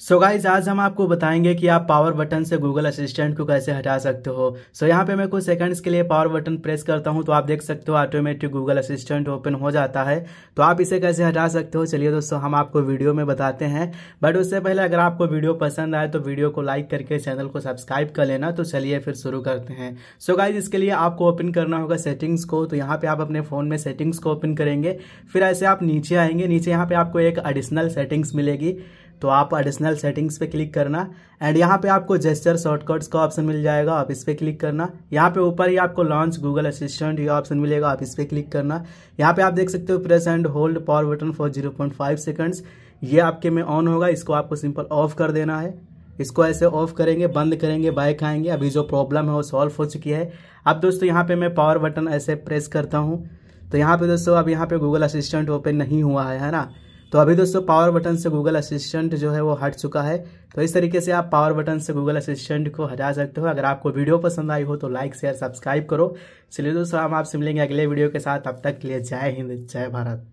सो so guys आज हम आपको बताएंगे कि आप पावर बटन से गूगल असिस्टेंट को कैसे हटा सकते हो सो so यहाँ पे मैं कुछ सेकंड्स के लिए पावर बटन प्रेस करता हूँ तो आप देख सकते हो ऑटोमेटिक गूगल असिस्टेंट ओपन हो जाता है तो आप इसे कैसे हटा सकते हो चलिए दोस्तों हम आपको वीडियो में बताते हैं बट उससे पहले अगर आपको वीडियो पसंद आए तो वीडियो को लाइक करके चैनल को सब्सक्राइब कर लेना तो चलिए फिर शुरू करते हैं सो गाइज इसके लिए आपको ओपन करना होगा सेटिंग्स को तो यहाँ पर आप अपने फ़ोन में सेटिंग्स को ओपन करेंगे फिर ऐसे आप नीचे आएंगे नीचे यहाँ पर आपको एक एडिशनल सेटिंग्स मिलेगी तो आप एडिशनल सेटिंग्स पे क्लिक करना एंड यहाँ पे आपको जेस्टर शॉर्टकट्स का ऑप्शन मिल जाएगा आप इस पर क्लिक करना यहाँ पे ऊपर ही आपको लॉन्च गूगल असिस्टेंट ये ऑप्शन मिलेगा आप इस पर क्लिक करना यहाँ पे आप देख सकते हो press and hold power button for zero point five seconds ये आपके में ऑन होगा इसको आपको सिंपल ऑफ कर देना है इसको ऐसे ऑफ करेंगे बंद करेंगे बाइक आएंगे अभी जो प्रॉब्लम है वो सॉल्व हो चुकी है अब दोस्तों यहाँ पे मैं पावर बटन ऐसे प्रेस करता हूँ तो यहाँ पे दोस्तों अब यहाँ पे गूगल असिस्टेंट ओपन नहीं हुआ है है ना तो अभी दोस्तों पावर बटन से गूगल असिस्टेंट जो है वो हट चुका है तो इस तरीके से आप पावर बटन से गूगल असिस्टेंट को हटा सकते हो अगर आपको वीडियो पसंद आई हो तो लाइक शेयर सब्सक्राइब करो चलिए दोस्तों हम आपसे मिलेंगे अगले वीडियो के साथ अब तक के लिए जय हिंद जय भारत